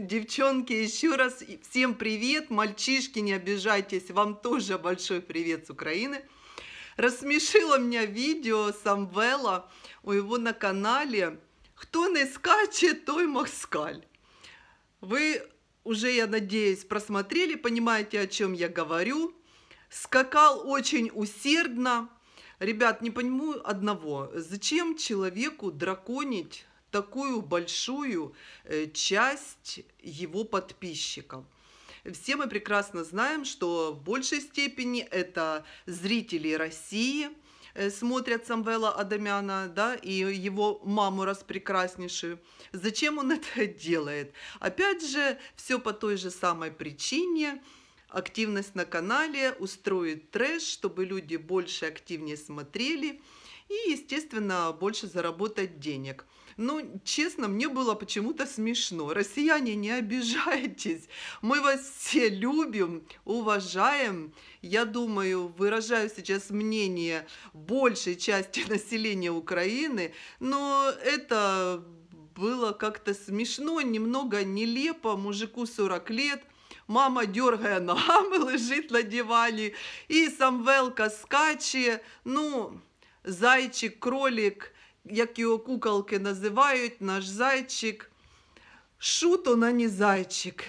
Девчонки, еще раз всем привет. Мальчишки, не обижайтесь, вам тоже большой привет с Украины. Рассмешило меня видео Самвела у его на канале. Кто не скачет, той москаль. Вы уже, я надеюсь, просмотрели, понимаете, о чем я говорю. Скакал очень усердно. Ребят, не пойму одного. Зачем человеку драконить такую большую э, часть его подписчиков. Все мы прекрасно знаем, что в большей степени это зрители России э, – смотрят Самвела Адамяна, да, и его маму распрекраснейшую. Зачем он это делает? Опять же, все по той же самой причине. Активность на канале, устроит трэш, чтобы люди больше активнее смотрели и, естественно, больше заработать денег. Ну, честно, мне было почему-то смешно. Россияне, не обижайтесь. Мы вас все любим, уважаем. Я думаю, выражаю сейчас мнение большей части населения Украины, но это было как-то смешно, немного нелепо. Мужику 40 лет – Мама дергає ногами, лежит на дивані, і самвелка скаче. Ну, зайчик, кролик як його куколки називають, наш зайчик. Шут он, а не зайчик.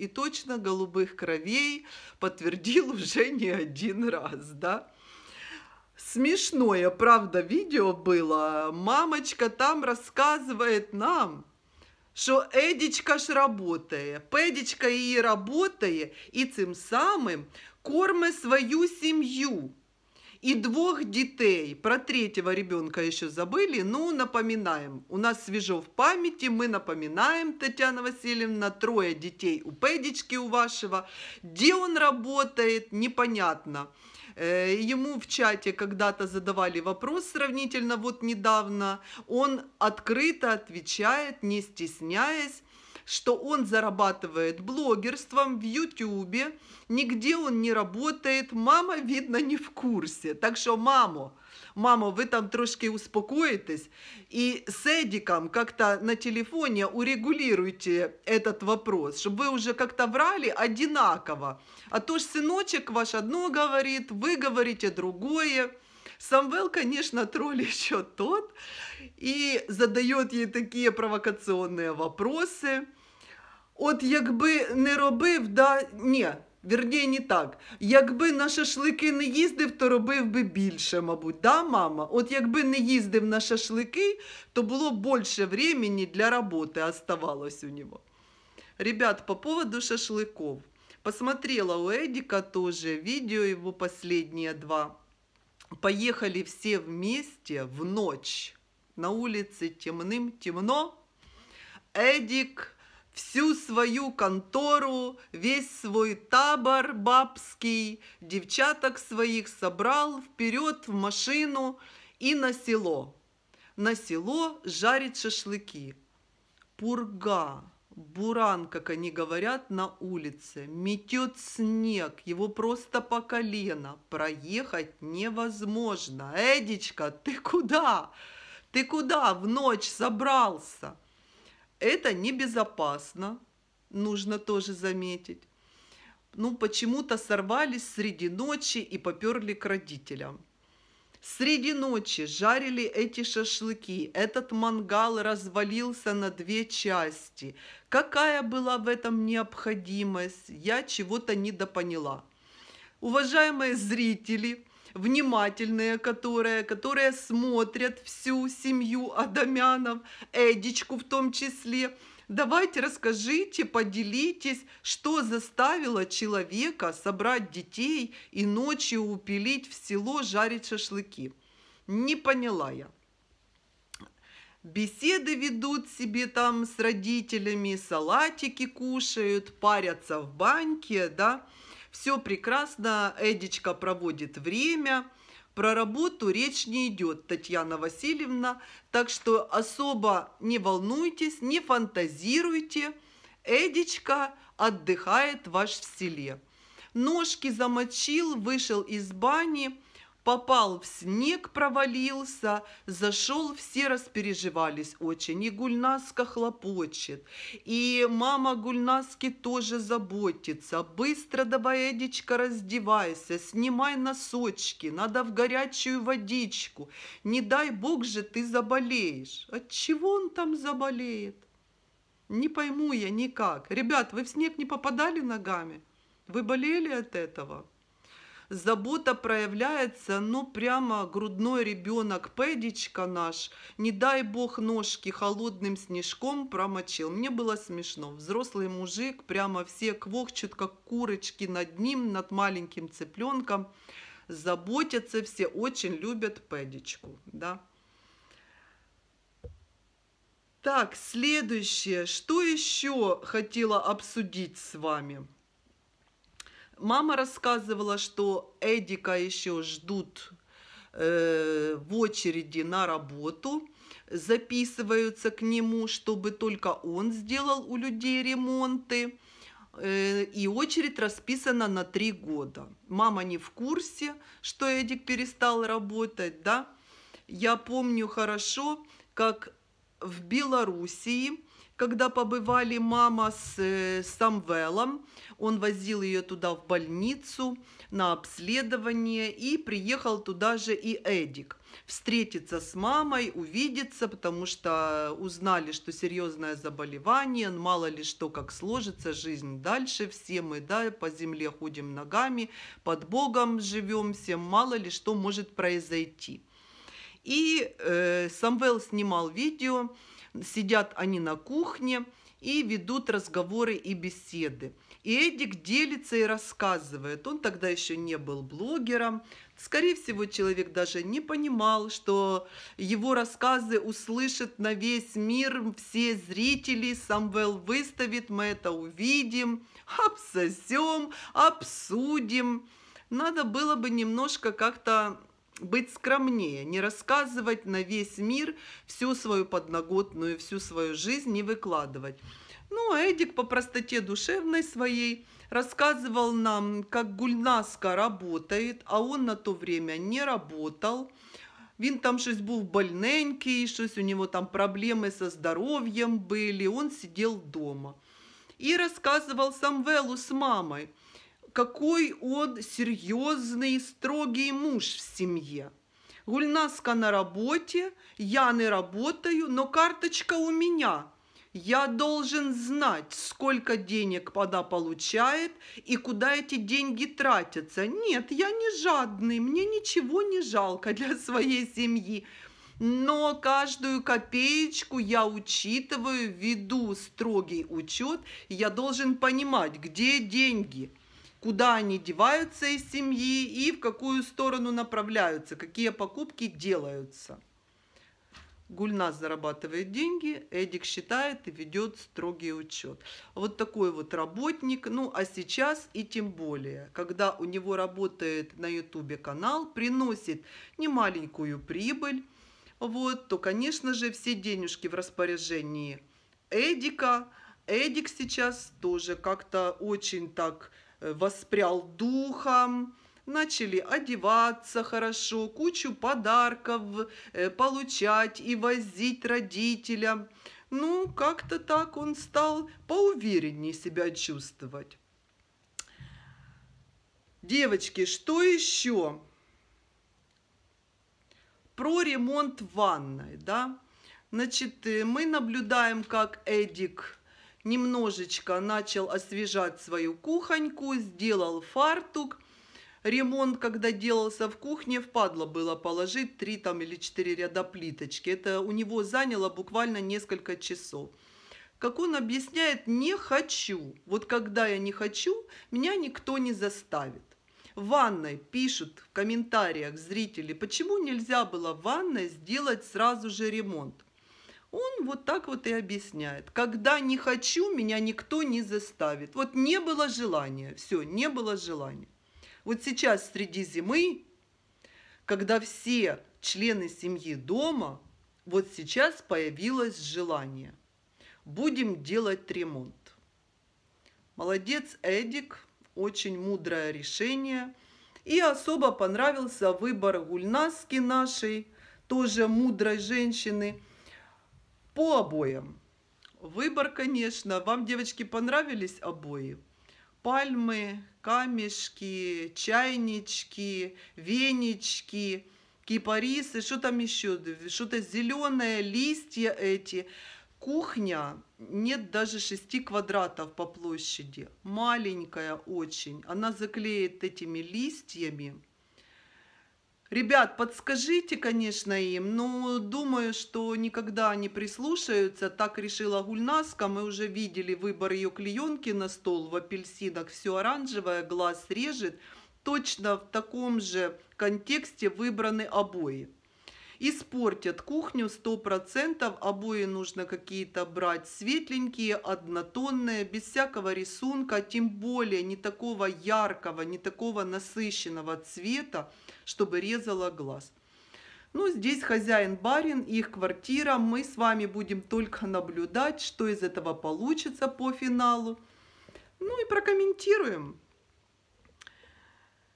И точно голубых кровей подтвердил уже не один раз, да? Смешное, правда, видео было. Мамочка там рассказывает нам, что Эдичка ж работает, Педичка и работает, и тем самым корме свою семью и двух детей. Про третьего ребенка еще забыли, ну, напоминаем. У нас свежо в памяти, мы напоминаем, Татьяна Васильевна, трое детей у Педички у вашего. Где он работает, непонятно. Э, ему в чате когда-то задавали вопрос сравнительно вот недавно. Он открыто отвечает, не стесняясь что он зарабатывает блогерством в Ютубе, нигде он не работает, мама, видно, не в курсе. Так что мамо, мамо, вы там трошки успокоїтесь и с Эдиком как-то на телефоне урегулируйте этот вопрос, чтобы вы уже как-то врали одинаково. А то ж сыночек ваш одно говорит, вы говорите другое. Самвел, конечно, тролль еще тот и задает ей такие провокационные вопросы. От якби не робив, да ні, вірніє, не так. Якби на шашлики не їздив, то робив би більше, мабуть, да, мама? От якби не їздив на шашлики, то було більше времени для роботи оставалось у нього. Ребят, по поводу шашлыков. Посмотрела у Эдика тоже видео его последние два. Поехали все вместе в ночь. На улице темным темно. Эдик всю свою контору, весь свой табор бабский, девчаток своих собрал вперед в машину и на село. На село жарит шашлыки. Пурга, буран, как они говорят, на улице. Метет снег, его просто по колено. Проехать невозможно. Эдичка, ты куда? Ты куда в ночь собрался? Это небезопасно, нужно тоже заметить. Ну, почему-то сорвались среди ночи и поперли к родителям. Среди ночи жарили эти шашлыки, этот мангал развалился на две части. Какая была в этом необходимость, я чего-то недопоняла. Уважаемые зрители, внимательные которые, которые смотрят всю семью Адамянов, Эдичку в том числе. Давайте расскажите, поделитесь, что заставило человека собрать детей и ночью упилить в село жарить шашлыки. Не поняла я беседы ведут себе там с родителями, салатики кушают, парятся в баньке, да. Все прекрасно, Эдичка проводит время. Про работу речь не идет, Татьяна Васильевна, так что особо не волнуйтесь, не фантазируйте. Эдичка отдыхает ваш в селе. Ножки замочил, вышел из бани – попал в снег, провалился, зашел, все распереживались очень. И Гульнаска хлопочет, и мама Гульнаски тоже заботится. Быстро давай, Эдичка, раздевайся, снимай носочки, надо в горячую водичку. Не дай бог же ты заболеешь. От чего он там заболеет? Не пойму я никак. Ребят, вы в снег не попадали ногами? Вы болели от этого? Забота проявляется, ну прямо грудной ребенок, педичка наш, не дай бог ножки холодным снежком промочил. Мне было смешно. Взрослый мужик, прямо все квохчут, как курочки над ним, над маленьким цыпленком. Заботятся все, очень любят педичку, да. Так, следующее. Что еще хотела обсудить с вами? Мама рассказывала, что Эдика еще ждут э, в очереди на работу, записываются к нему, чтобы только он сделал у людей ремонты. Э, и очередь расписана на три года. Мама не в курсе, что Эдик перестал работать, да? Я помню хорошо, как в Белоруссии когда побывали мама с, э, Самвелом. Он возил ее туда в больницу на обследование и приехал туда же и Эдик встретиться с мамой, увидеться, потому что узнали, что серьезное заболевание, мало ли что, как сложится жизнь дальше, все мы, да, по земле ходим ногами, под Богом живем, всем мало ли что может произойти. И э, Самвел снимал видео, Сидят они на кухне и ведут разговоры и беседы. И Эдик делится и рассказывает. Он тогда еще не был блогером. Скорее всего, человек даже не понимал, что его рассказы услышат на весь мир все зрители. Самвел выставит, мы это увидим, обсосем, обсудим. Надо было бы немножко как-то быть скромнее, не рассказывать на весь мир всю свою подноготную, всю свою жизнь не выкладывать. Ну, а Эдик по простоте душевной своей рассказывал нам, как Гульнаска работает, а он на то время не работал. Вин там щось был больненький, щось у него там проблемы со здоровьем были, он сидел дома. И рассказывал Самвелу с мамой – какой он серьезный, строгий муж в семье. Гульнаска на работе, я не работаю, но карточка у меня. Я должен знать, сколько денег она получает и куда эти деньги тратятся. Нет, я не жадный, мне ничего не жалко для своей семьи. Но каждую копеечку я учитываю, веду строгий учет. Я должен понимать, где деньги – куда они деваются из семьи и в какую сторону направляются, какие покупки делаются. Гульна зарабатывает деньги, Эдик считает и ведет строгий учет. Вот такой вот работник. Ну, а сейчас и тем более, когда у него работает на ютубе канал, приносит немаленькую прибыль, вот, то, конечно же, все денежки в распоряжении Эдика. Эдик сейчас тоже как-то очень так Э, воспрял духом, начали одеваться хорошо, кучу подарков э, получать и возить родителям. Ну, как-то так он стал поувереннее себя чувствовать. Девочки, что еще? Про ремонт ванной, да? Значит, э, мы наблюдаем, как Эдик немножечко начал освежать свою кухоньку, сделал фартук. Ремонт, когда делался в кухне, впадло было положить три там или четыре ряда плиточки. Это у него заняло буквально несколько часов. Как он объясняет, не хочу. Вот когда я не хочу, меня никто не заставит. В ванной пишут в комментариях зрители, почему нельзя было в ванной сделать сразу же ремонт. Он вот так вот и объясняет. Когда не хочу, меня никто не заставит. Вот не было желания. Все, не было желания. Вот сейчас среди зимы, когда все члены семьи дома, вот сейчас появилось желание. Будем делать ремонт. Молодец, Эдик. Очень мудрое решение. И особо понравился выбор Гульнаски нашей, тоже мудрой женщины – по обоям. Выбор, конечно. Вам, девочки, понравились обои? Пальмы, камешки, чайнички, венички, кипарисы, что там еще? Что-то зеленое, листья эти. Кухня нет даже 6 квадратов по площади. Маленькая очень. Она заклеит этими листьями. Ребят, подскажите, конечно, им, но думаю, что никогда не прислушаются. Так решила Гульнаска. Мы уже видели выбор ее клеенки на стол в апельсинах. Все оранжевое, глаз режет. Точно в таком же контексте выбраны обои испортят кухню 100%. Обои нужно какие-то брать светленькие, однотонные, без всякого рисунка, тем более не такого яркого, не такого насыщенного цвета, чтобы резало глаз. Ну, здесь хозяин барин, их квартира. Мы с вами будем только наблюдать, что из этого получится по финалу. Ну и прокомментируем.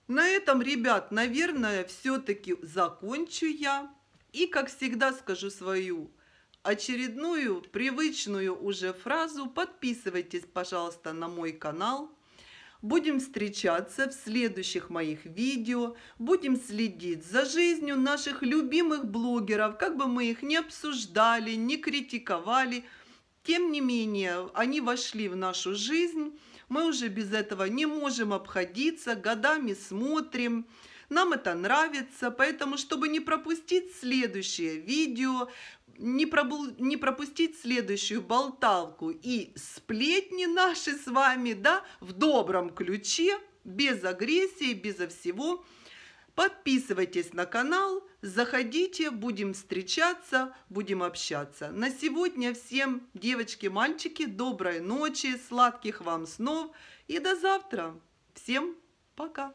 На этом, ребят, наверное, все-таки закончу я. И, как всегда, скажу свою очередную привычную уже фразу. Подписывайтесь, пожалуйста, на мой канал. Будем встречаться в следующих моих видео. Будем следить за жизнью наших любимых блогеров. Как бы мы их не обсуждали, не критиковали, тем не менее, они вошли в нашу жизнь. Мы уже без этого не можем обходиться. Годами смотрим, нам это нравится, поэтому, чтобы не пропустить следующее видео, не, пробу... не пропустить следующую болталку и сплетни наши с вами, да, в добром ключе, без агрессии, безо всего. Подписывайтесь на канал, заходите, будем встречаться, будем общаться. На сегодня всем, девочки, мальчики, доброй ночи, сладких вам снов и до завтра. Всем пока!